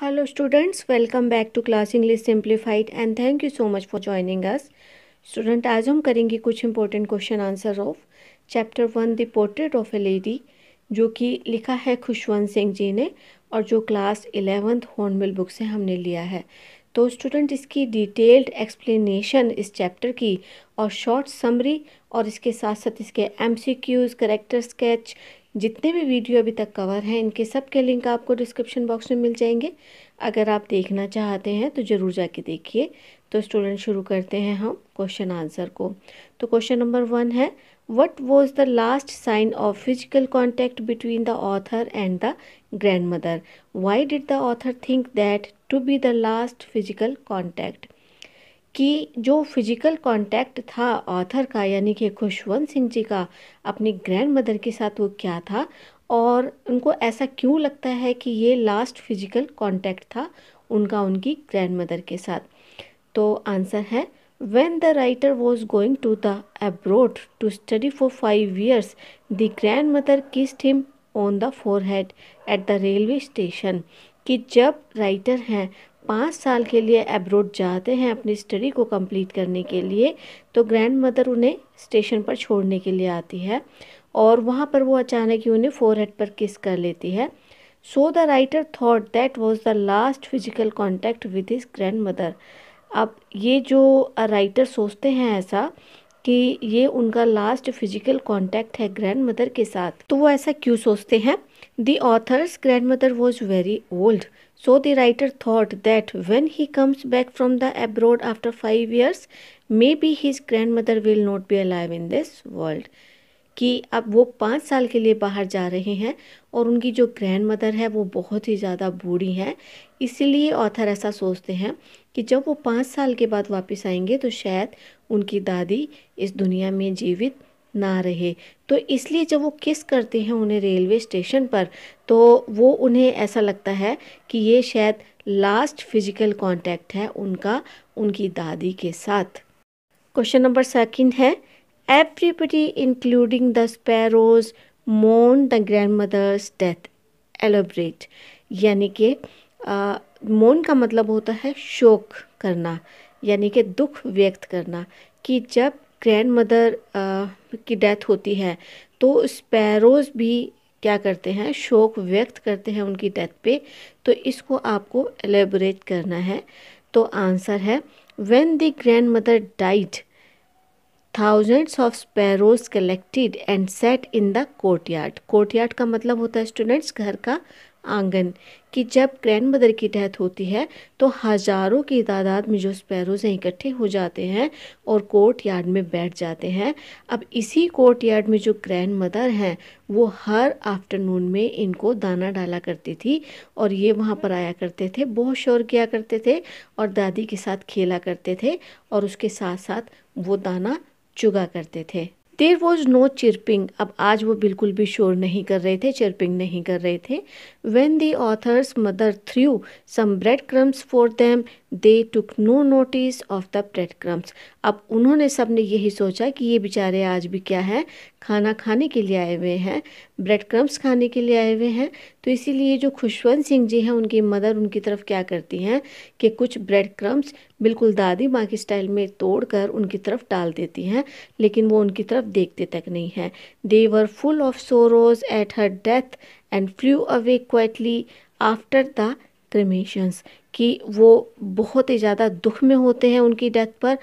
Hello students welcome back to class English simplified and thank you so much for joining us student आज हम करेंगे कुछ important question answer of chapter one the portrait of a lady जो कि लिखा है खुशवंत सिंह जी ने और जो क्लास इलेवंथ हॉर्नबिल बुक से हमने लिया है तो स्टूडेंट इसकी डिटेल्ड एक्सप्लेनेशन इस चैप्टर की और शॉर्ट समरी और इसके साथ साथ इसके M C Qs character sketch जितने भी वीडियो अभी तक कवर हैं इनके सब के लिंक आपको डिस्क्रिप्शन बॉक्स में मिल जाएंगे अगर आप देखना चाहते हैं तो ज़रूर जाके देखिए तो स्टूडेंट शुरू करते हैं हम क्वेश्चन आंसर को तो क्वेश्चन नंबर वन है what was the last sign of physical contact between the author and the grand grandmother why did the author think that to be the last physical contact कि जो physical contact था author का यानी कि खुशवंत सिंह जी का अपनी grand grandmother के साथ वो क्या था और उनको ऐसा क्यों लगता है कि ये लास्ट फिजिकल कांटेक्ट था उनका उनकी ग्रैंड मदर के साथ तो आंसर है when the writer was going to the abroad to study for five years the grand grandmother kiss him on the forehead at the railway station कि जब writer हैं पाँच साल के लिए एब्रोड जाते हैं अपनी स्टडी को कंप्लीट करने के लिए तो ग्रैंड मदर उन्हें स्टेशन पर छोड़ने के लिए आती है और वहाँ पर वो अचानक ही उन्हें फोर हेड पर किस कर लेती है so the writer thought that was the last physical contact with his grandmother अब ये जो राइटर सोचते हैं ऐसा कि ये उनका लास्ट फिजिकल कांटेक्ट है ग्रैंड मदर के साथ तो वो ऐसा क्यों सोचते हैं the author's grandmother was very old so the writer thought that when he comes back from the abroad after five years maybe his grandmother will not be alive in this world कि अब वो पाँच साल के लिए बाहर जा रहे हैं और उनकी जो ग्रैंड मदर है वो बहुत ही ज़्यादा बूढ़ी है इसीलिए ऑथर ऐसा सोचते हैं कि जब वो पाँच साल के बाद वापस आएंगे तो शायद उनकी दादी इस दुनिया में जीवित ना रहे तो इसलिए जब वो किस करते हैं उन्हें रेलवे स्टेशन पर तो वो उन्हें ऐसा लगता है कि ये शायद लास्ट फिजिकल कांटेक्ट है उनका उनकी दादी के साथ क्वेश्चन नंबर सेकंड है Everybody, including the sparrows, mourn the grandmother's death. Elaborate. यानी कि मोन का मतलब होता है शोक करना यानी कि दुख व्यक्त करना कि जब ग्रैंड मदर की डेथ होती है तो स्पैरोज़ भी क्या करते हैं शोक व्यक्त करते हैं उनकी डेथ पे तो इसको आपको एलेबोरेट करना है तो आंसर है when the grand grandmother died thousands of sparrows collected and set in the courtyard courtyard का मतलब होता है स्टूडेंट्स घर का आंगन कि जब ग्रैंड मदर की डेथ होती है तो हज़ारों की तादाद में जो स्पैरोज हैं इकट्ठे हो जाते हैं और कोर्ट यार्ड में बैठ जाते हैं अब इसी कोर्ट यार्ड में जो ग्रैंड मदर हैं वो हर आफ्टरनून में इनको दाना डाला करती थी और ये वहाँ पर आया करते थे बहुत शोर किया करते थे और दादी के साथ खेला करते थे और उसके साथ साथ वो दाना चुगा करते थे देर वॉज नो चिरपिंग अब आज वो बिल्कुल भी शोर नहीं कर रहे थे चिरपिंग नहीं कर रहे थे when the author's mother threw some bread crumbs for them they took no notice of the bread crumbs अब उन्होंने सब ने यही सोचा कि ये बेचारे आज भी क्या है खाना खाने के लिए आए हुए हैं ब्रेड क्रम्स खाने के लिए आए हुए हैं तो इसीलिए जो खुशवंत सिंह जी हैं उनकी मदर उनकी तरफ क्या करती हैं कि कुछ ब्रेड क्रम्स बिल्कुल दादी माँ की स्टाइल में तोड़ कर उनकी तरफ डाल देती हैं लेकिन वो उनकी तरफ देखते तक नहीं हैं they were full of sorrows at her death and flew away quietly after the cremations कि वो बहुत ही ज़्यादा दुख में होते हैं उनकी डेथ पर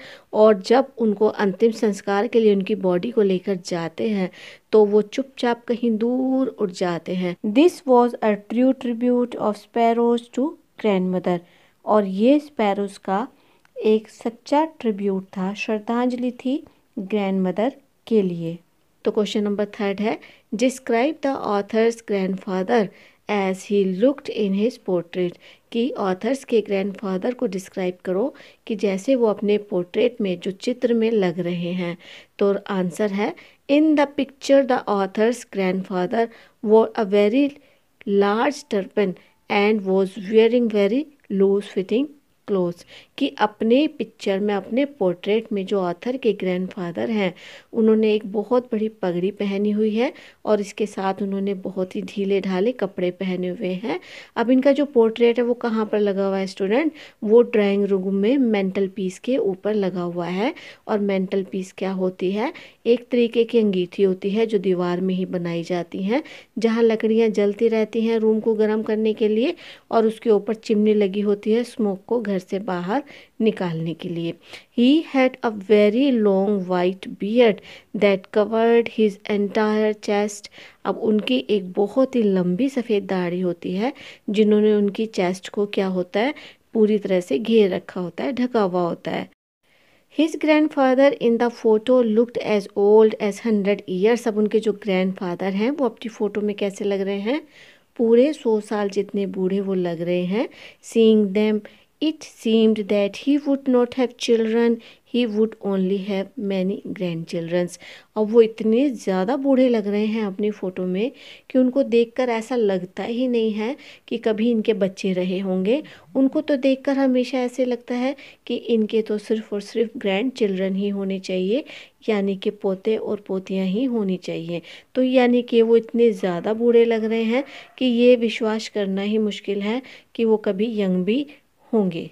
और जब उनको अंतिम संस्कार के लिए उनकी बॉडी को लेकर जाते हैं तो वो चुपचाप कहीं दूर उड़ जाते हैं this was a true tribute of sparrows to grandmother और ये स्पैरोज का एक सच्चा ट्रिब्यूट था श्रद्धांजलि थी ग्रैंड मदर के लिए तो क्वेश्चन नंबर थर्ड है describe the author's father as he looked in his portrait कि ऑथर्स के ग्रैंडफादर को डिस्क्राइब करो कि जैसे वो अपने पोर्ट्रेट में जो चित्र में लग रहे हैं तो आंसर है in the picture the author's grandfather wore a very large turban and was wearing very loose fitting clothes कि अपने पिक्चर में अपने पोर्ट्रेट में जो ऑथर के ग्रैंडफादर हैं उन्होंने एक बहुत बड़ी पगड़ी पहनी हुई है और इसके साथ उन्होंने बहुत ही ढीले ढाले कपड़े पहने हुए हैं अब इनका जो पोर्ट्रेट है वो कहाँ पर लगा हुआ है स्टूडेंट वो ड्राइंग रूम में मेंटल पीस के ऊपर लगा हुआ है और मेंटल पीस क्या होती है एक तरीके की अंगीठी होती है जो दीवार में ही बनाई जाती हैं जहाँ लकड़ियाँ जलती रहती हैं रूम को गर्म करने के लिए और उसके ऊपर चिमनी लगी होती है स्मोक को घर से बाहर निकालने के लिए he had a very long white beard that covered his entire chest अब उनकी एक बहुत ही लंबी सफ़ेद दाढ़ी होती है जिन्होंने उनकी चेस्ट को क्या होता है पूरी तरह से घेर रखा होता है ढका हुआ होता है his grandfather in the photo looked as old as hundred years अब उनके जो ग्रैंड फादर हैं वो अपनी फ़ोटो में कैसे लग रहे हैं पूरे सौ साल जितने बूढ़े वो लग रहे हैं seeing them it seemed that he would not have children he would only have many grandchildrens और वो इतने ज़्यादा बूढ़े लग रहे हैं अपनी फ़ोटो में कि उनको देखकर ऐसा लगता ही नहीं है कि कभी इनके बच्चे रहे होंगे उनको तो देखकर हमेशा ऐसे लगता है कि इनके तो सिर्फ और सिर्फ ग्रैंड चिल्ड्रन ही होने चाहिए यानी कि पोते और पोतियाँ ही होनी चाहिए तो यानी कि वो इतने ज़्यादा बूढ़े लग रहे हैं कि ये विश्वास करना ही मुश्किल है कि वो कभी यंग भी होंगे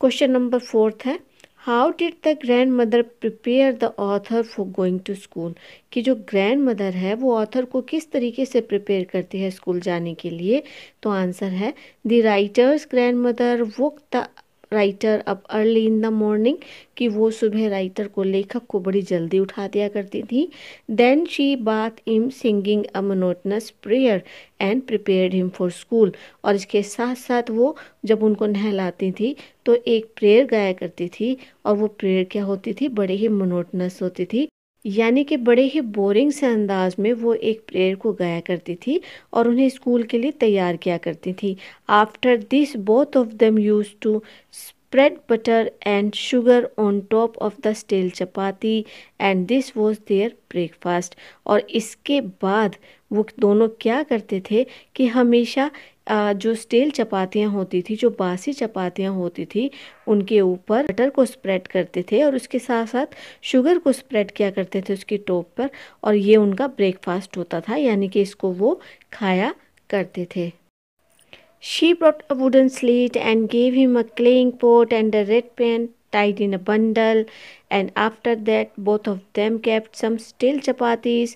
क्वेश्चन नंबर फोर्थ है how did the grand mother prepare the author for going to school कि जो ग्रैंड मदर है वो ऑथर को किस तरीके से प्रिपेयर करती है स्कूल जाने के लिए तो आंसर है the writer's grandmother woke the writer up early in the morning कि वो सुबह राइटर को लेखक को बड़ी जल्दी उठा दिया करती थी then she bathed him singing a monotonous prayer and prepare him for school और इसके साथ साथ वो जब उनको नहलाती थी तो एक प्रेयर गाया करती थी और वो प्रेयर क्या होती थी बड़े ही मोनोटनस होती थी यानी कि बड़े ही बोरिंग से अंदाज में वो एक प्रेयर को गाया करती थी और उन्हें स्कूल के लिए तैयार किया करती थी after this both of them use to spread butter and sugar on top of the stale chapati and this was their breakfast और इसके बाद वो दोनों क्या करते थे कि हमेशा जो स्टेल चपातियाँ होती थी जो बासी चपातियाँ होती थी उनके ऊपर बटर को स्प्रेड करते थे और उसके साथ साथ शुगर को स्प्रेड किया करते थे उसकी टॉप पर और ये उनका ब्रेकफास्ट होता था यानी कि इसको वो खाया करते थे She brought a wooden slate and gave him a claying pot and a red pen tied in a bundle and after that both of them kept some stale chapatis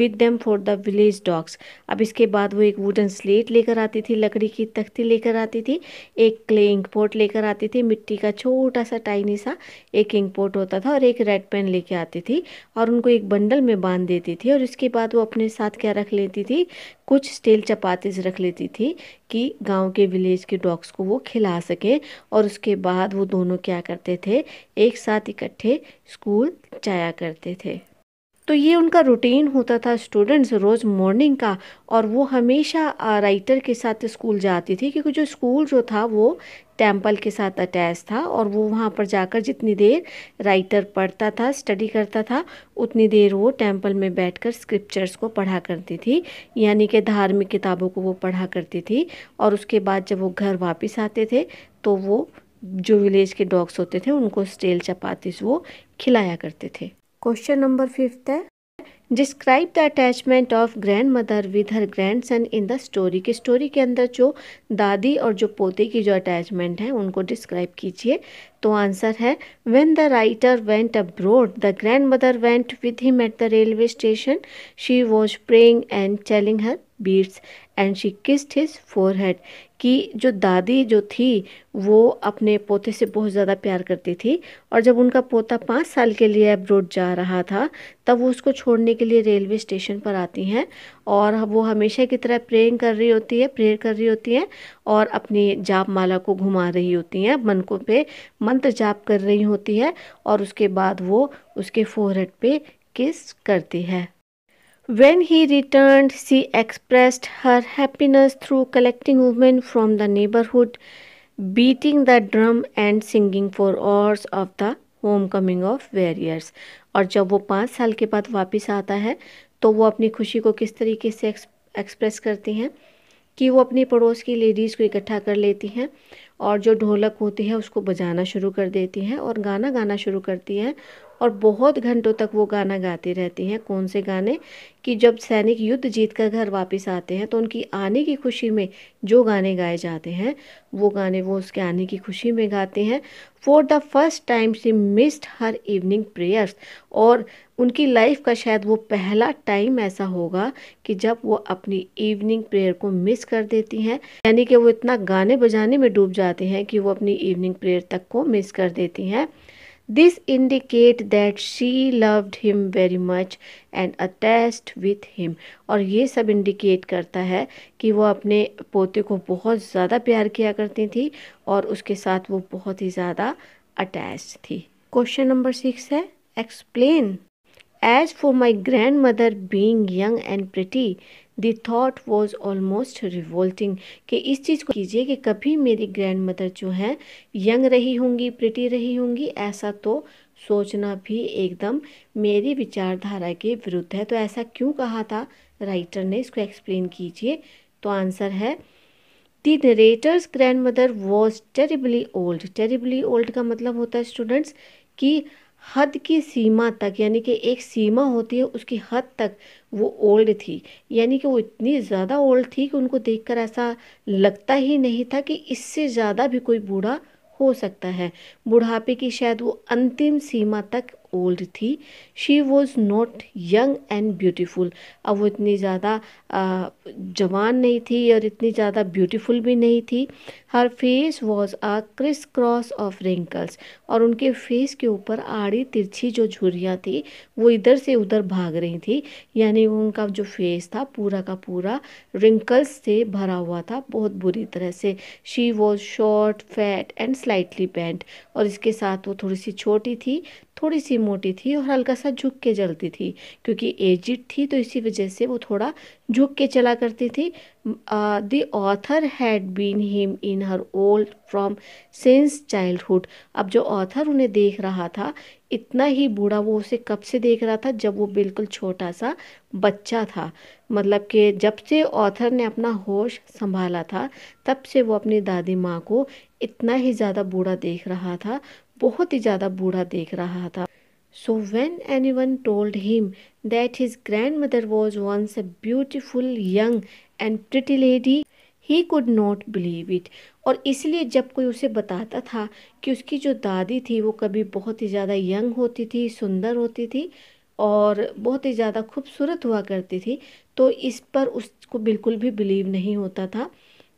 with them for the village dogs अब इसके बाद वो एक wooden slate लेकर आती थी लकड़ी की तख्ती लेकर आती थी एक क्ले इंक पोट लेकर आती थी मिट्टी का छोटा सा टाइनी सा एक इंक पोट होता था और एक रेड पेन लेके आती थी और उनको एक बंडल में बांध देती थी और इसके बाद वो अपने साथ क्या रख लेती थी कुछ स्टेल चपातीज रख लेती थी कि गांव के विलेज के डॉग्स को वो खिला सके और उसके बाद वो दोनों क्या करते थे एक साथ इकट्ठे स्कूल जाया करते थे तो ये उनका रूटीन होता था स्टूडेंट्स रोज़ मॉर्निंग का और वो हमेशा राइटर के साथ स्कूल जाती थी क्योंकि जो स्कूल जो था वो टेंपल के साथ अटैच था और वो वहाँ पर जाकर जितनी देर राइटर पढ़ता था स्टडी करता था उतनी देर वो टेम्पल में बैठकर स्क्रिप्चर्स को पढ़ा करती थी यानी कि धार्मिक किताबों को वो पढ़ा करती थी और उसके बाद जब वो घर वापस आते थे तो वो जो विलेज के डॉग्स होते थे उनको स्टेल चपातीस वो खिलाया करते थे क्वेश्चन नंबर फिफ्थ है describe the attachment of grandmother with her grandson in the story के स्टोरी के अंदर जो दादी और जो पोते की जो अटैचमेंट है उनको डिस्क्राइब कीजिए तो आंसर है when the writer went abroad the grand grandmother went with him at the railway station she was praying and telling her beads and she kissed his forehead कि जो दादी जो थी वो अपने पोते से बहुत ज़्यादा प्यार करती थी और जब उनका पोता पाँच साल के लिए अब्रोड जा रहा था तब वो उसको छोड़ने के लिए रेलवे स्टेशन पर आती हैं और वो हमेशा की तरह प्रेइंग कर रही होती है प्रेयर कर रही होती हैं और अपनी जाप माला को घुमा रही होती हैं मन को पे मंत्र जाप कर रही होती है और उसके बाद वो उसके फोरहेड पर किस करती है When he returned, she expressed her happiness through collecting women from the neighborhood, beating the drum and singing for hours of the homecoming of warriors. और जब वो पाँच साल के बाद वापस आता है तो वो अपनी खुशी को किस तरीके से एक्सप्रेस करती हैं कि वो अपनी पड़ोस की लेडीज़ को इकट्ठा कर लेती हैं और जो ढोलक होती है उसको बजाना शुरू कर देती हैं और गाना गाना शुरू करती हैं और बहुत घंटों तक वो गाना गाती रहती हैं कौन से गाने कि जब सैनिक युद्ध जीत कर घर वापस आते हैं तो उनकी आने की खुशी में जो गाने गाए जाते हैं वो गाने वो उसके आने की खुशी में गाते हैं for the first time she missed her evening prayers और उनकी लाइफ का शायद वो पहला टाइम ऐसा होगा कि जब वो अपनी इवनिंग प्रेयर को मिस कर देती हैं यानी कि वो इतना गाने बजाने में डूब जाते हैं कि वो अपनी इवनिंग प्रेयर तक को मिस कर देती हैं This indicate that she loved him very much and attached with him और ये सब इंडिकेट करता है कि वो अपने पोते को बहुत ज़्यादा प्यार किया करती थी और उसके साथ वो बहुत ही ज़्यादा अटैच थी क्वेश्चन नंबर सिक्स है explain as for my grandmother being young and pretty the thought was almost revolting कि इस चीज़ को कीजिए कि कभी मेरी ग्रैंड मदर जो हैं यंग रही होंगी प्रिटी रही होंगी ऐसा तो सोचना भी एकदम मेरी विचारधारा के विरुद्ध है तो ऐसा क्यों कहा था राइटर ने इसको एक्सप्लेन कीजिए तो आंसर है the narrator's grandmother was terribly old terribly old का मतलब होता है स्टूडेंट्स कि हद की सीमा तक यानी कि एक सीमा होती है उसकी हद तक वो ओल्ड थी यानी कि वो इतनी ज़्यादा ओल्ड थी कि उनको देखकर ऐसा लगता ही नहीं था कि इससे ज़्यादा भी कोई बूढ़ा हो सकता है बुढ़ापे की शायद वो अंतिम सीमा तक ओल्ड थी she was not young and beautiful अब वो इतनी ज़्यादा जवान नहीं थी और इतनी ज़्यादा ब्यूटिफुल भी नहीं थी her face was a criss cross of wrinkles और उनके फेस के ऊपर आड़ी तिरछी जो झुरियाँ थी वो इधर से उधर भाग रही थी यानी उनका जो फेस था पूरा का पूरा रिंकल्स से भरा हुआ था बहुत बुरी तरह से she was short fat and slightly bent और इसके साथ वो थोड़ी सी छोटी थी थोड़ी सी मोटी थी और हल्का सा झुक के जलती थी क्योंकि एजिड थी तो इसी वजह से वो थोड़ा झुक के चला करती थी the author had been him in her old from since childhood अब जो ऑथर उन्हें देख रहा था इतना ही बूढ़ा वो उसे कब से देख रहा था जब वो बिल्कुल छोटा सा बच्चा था मतलब कि जब से ऑथर ने अपना होश संभाला था तब से वो अपनी दादी माँ को इतना ही ज़्यादा बूढ़ा देख रहा था बहुत ही ज़्यादा बूढ़ा देख रहा था so when anyone told him that his grandmother was once a beautiful young and pretty lady he could not believe it और इसलिए जब कोई उसे बताता था कि उसकी जो दादी थी वो कभी बहुत ही ज़्यादा यंग होती थी सुंदर होती थी और बहुत ही ज़्यादा खूबसूरत हुआ करती थी तो इस पर उसको बिल्कुल भी बिलीव नहीं होता था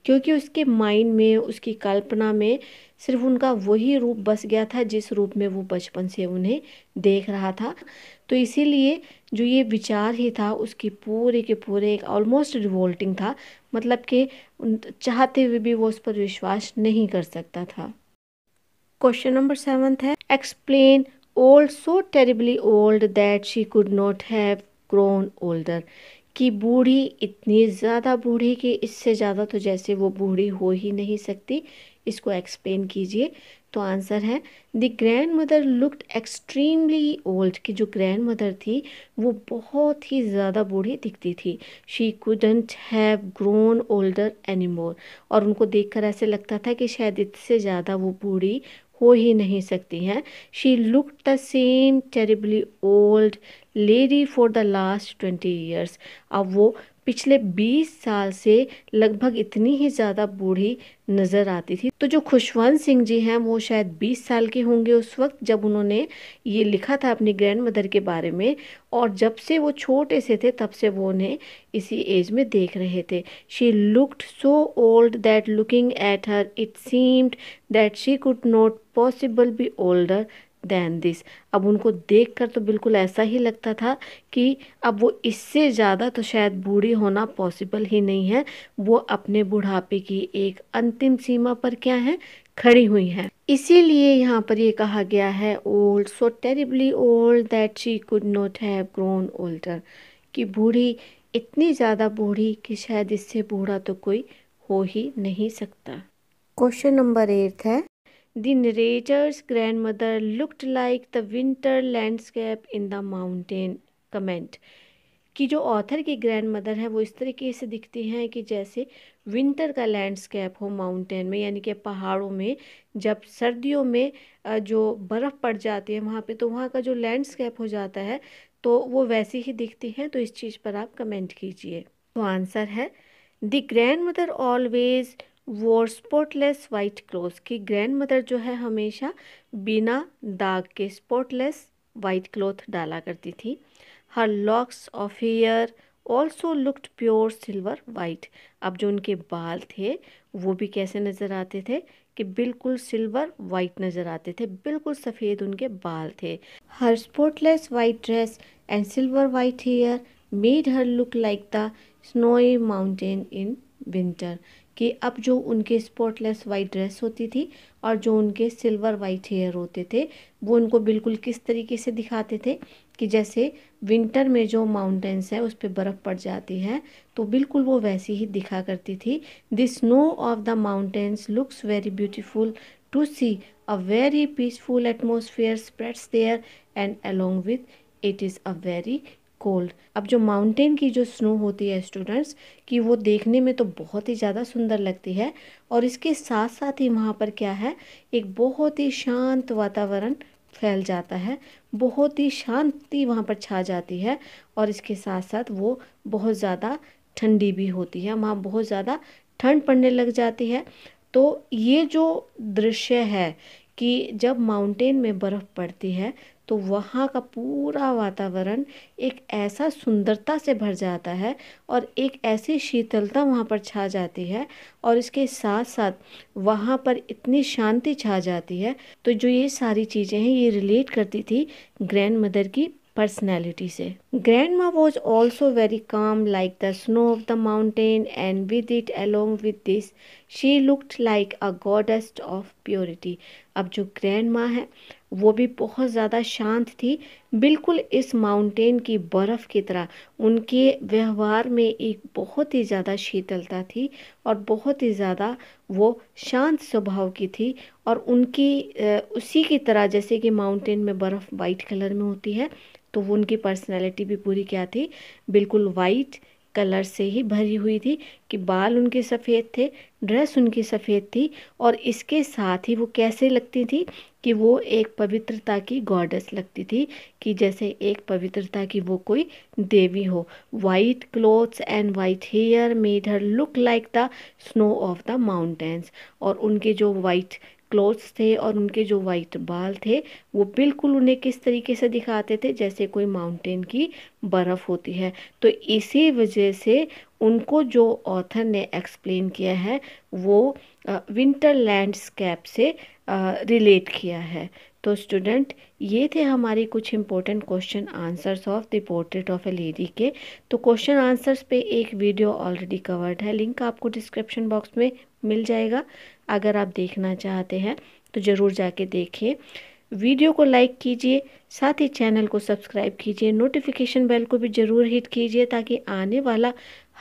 क्योंकि उसके माइंड में उसकी कल्पना में सिर्फ उनका वही रूप बस गया था जिस रूप में वो बचपन से उन्हें देख रहा था तो इसीलिए जो ये विचार ही था उसकी पूरे के पूरे एक ऑलमोस्ट रिवोल्टिंग था मतलब कि चाहते हुए भी वो उस पर विश्वास नहीं कर सकता था क्वेश्चन नंबर सेवन्थ है explain old so terribly old that she could not have grown older कि बूढ़ी इतनी ज़्यादा बूढ़ी कि इससे ज़्यादा तो जैसे वो बूढ़ी हो ही नहीं सकती इसको एक्सप्लेन कीजिए तो आंसर है the grand grandmother looked extremely old कि जो ग्रैंड मदर थी वो बहुत ही ज़्यादा बूढ़ी दिखती थी she couldn't have grown older anymore और उनको देखकर ऐसे लगता था कि शायद इससे ज़्यादा वो बूढ़ी हो ही नहीं सकती हैं she look the same terribly old lady for the last twenty years अब वो पिछले 20 साल से लगभग इतनी ही ज़्यादा बूढ़ी नज़र आती थी तो जो खुशवंत सिंह जी हैं वो शायद 20 साल के होंगे उस वक्त जब उन्होंने ये लिखा था अपनी ग्रैंड मदर के बारे में और जब से वो छोटे से थे तब से वो उन्हें इसी एज में देख रहे थे she looked so old that looking at her it seemed that she could not possible be older than this अब उनको देख कर तो बिल्कुल ऐसा ही लगता था कि अब वो इससे ज़्यादा तो शायद बूढ़ी होना पॉसिबल ही नहीं है वो अपने बुढ़ापे की एक अंतिम सीमा पर क्या है खड़ी हुई हैं इसीलिए यहाँ पर ये कहा गया है old so terribly old that she could not have grown older कि बूढ़ी इतनी ज़्यादा बूढ़ी कि शायद इससे बूढ़ा तो कोई हो ही नहीं सकता क्वेश्चन नंबर एट है The narrator's grandmother looked like the winter landscape in the mountain. Comment. कि जो ऑथर की ग्रैंड मदर है वो इस तरीके से दिखती हैं कि जैसे विंटर का लैंडस्केप हो माउंटेन में यानी कि पहाड़ों में जब सर्दियों में जो बर्फ़ पड़ जाती है वहाँ पे तो वहाँ का जो लैंडस्केप हो जाता है तो वो वैसी ही दिखती हैं तो इस चीज़ पर आप कमेंट कीजिए तो आंसर है the grand grandmother always wore spotless white cloth की ग्रैंड मदर जो है हमेशा बिना दाग के स्पॉटलेस वाइट क्लोथ डाला करती थी her locks of hair also looked pure silver white अब जो उनके बाल थे वो भी कैसे नज़र आते थे कि बिल्कुल सिल्वर वाइट नज़र आते थे बिल्कुल सफ़ेद उनके बाल थे her spotless white dress and silver white hair made her look like the snowy mountain in winter कि अब जो उनके स्पॉटलेस वाइट ड्रेस होती थी और जो उनके सिल्वर वाइट हेयर होते थे वो उनको बिल्कुल किस तरीके से दिखाते थे कि जैसे विंटर में जो माउंटेंस है उस पर बर्फ़ पड़ जाती है तो बिल्कुल वो वैसी ही दिखा करती थी the snow of the mountains looks very beautiful to see a very peaceful atmosphere spreads there and along with it is a very cold अब जो माउंटेन की जो स्नो होती है स्टूडेंट्स कि वो देखने में तो बहुत ही ज़्यादा सुंदर लगती है और इसके साथ साथ ही वहाँ पर क्या है एक बहुत ही शांत वातावरण फैल जाता है बहुत ही शांति वहाँ पर छा जाती है और इसके साथ साथ वो बहुत ज़्यादा ठंडी भी होती है वहाँ बहुत ज़्यादा ठंड पड़ने लग जाती है तो ये जो दृश्य है कि जब माउंटेन में बर्फ़ पड़ती है तो वहाँ का पूरा वातावरण एक ऐसा सुंदरता से भर जाता है और एक ऐसी शीतलता वहाँ पर छा जाती है और इसके साथ साथ वहाँ पर इतनी शांति छा जाती है तो जो ये सारी चीज़ें हैं ये रिलेट करती थी ग्रैंड मदर की पर्सनैलिटी से ग्रैंड माँ was also very calm like the snow of the mountain and with it along with this she looked like a goddess of purity अब जो ग्रैंड माँ है वो भी बहुत ज़्यादा शांत थी बिल्कुल इस माउंटेन की बर्फ़ की तरह उनके व्यवहार में एक बहुत ही ज़्यादा शीतलता थी और बहुत ही ज़्यादा वो शांत स्वभाव की थी और उनकी उसी की तरह जैसे कि माउंटेन में बर्फ़ वाइट कलर में होती है तो वो उनकी पर्सनैलिटी भी पूरी क्या थी बिल्कुल वाइट कलर से ही भरी हुई थी कि बाल उनके सफ़ेद थे ड्रेस उनकी सफ़ेद थी और इसके साथ ही वो कैसे लगती थी कि वो एक पवित्रता की गॉडेस लगती थी कि जैसे एक पवित्रता की वो कोई देवी हो white clothes and white hair made her look like the snow of the mountains और उनके जो वाइट क्लोथ्स थे और उनके जो वाइट बाल थे वो बिल्कुल उन्हें किस तरीके से दिखाते थे जैसे कोई माउंटेन की बर्फ़ होती है तो इसी वजह से उनको जो ऑथर ने एक्सप्लेन किया है वो विंटर लैंडस्केप से रिलेट किया है तो स्टूडेंट ये थे हमारे कुछ important question answers of the portrait of a lady के तो क्वेश्चन आंसर्स पे एक वीडियो ऑलरेडी कवर्ड है लिंक आपको डिस्क्रिप्शन बॉक्स में मिल जाएगा अगर आप देखना चाहते हैं तो ज़रूर जाके देखें वीडियो को लाइक कीजिए साथ ही चैनल को सब्सक्राइब कीजिए नोटिफिकेशन बेल को भी ज़रूर हिट कीजिए ताकि आने वाला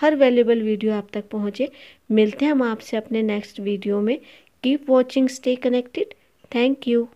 हर वैल्यूबल वीडियो आप तक पहुँचे मिलते हैं हम आपसे अपने नेक्स्ट वीडियो में keep watching stay connected thank you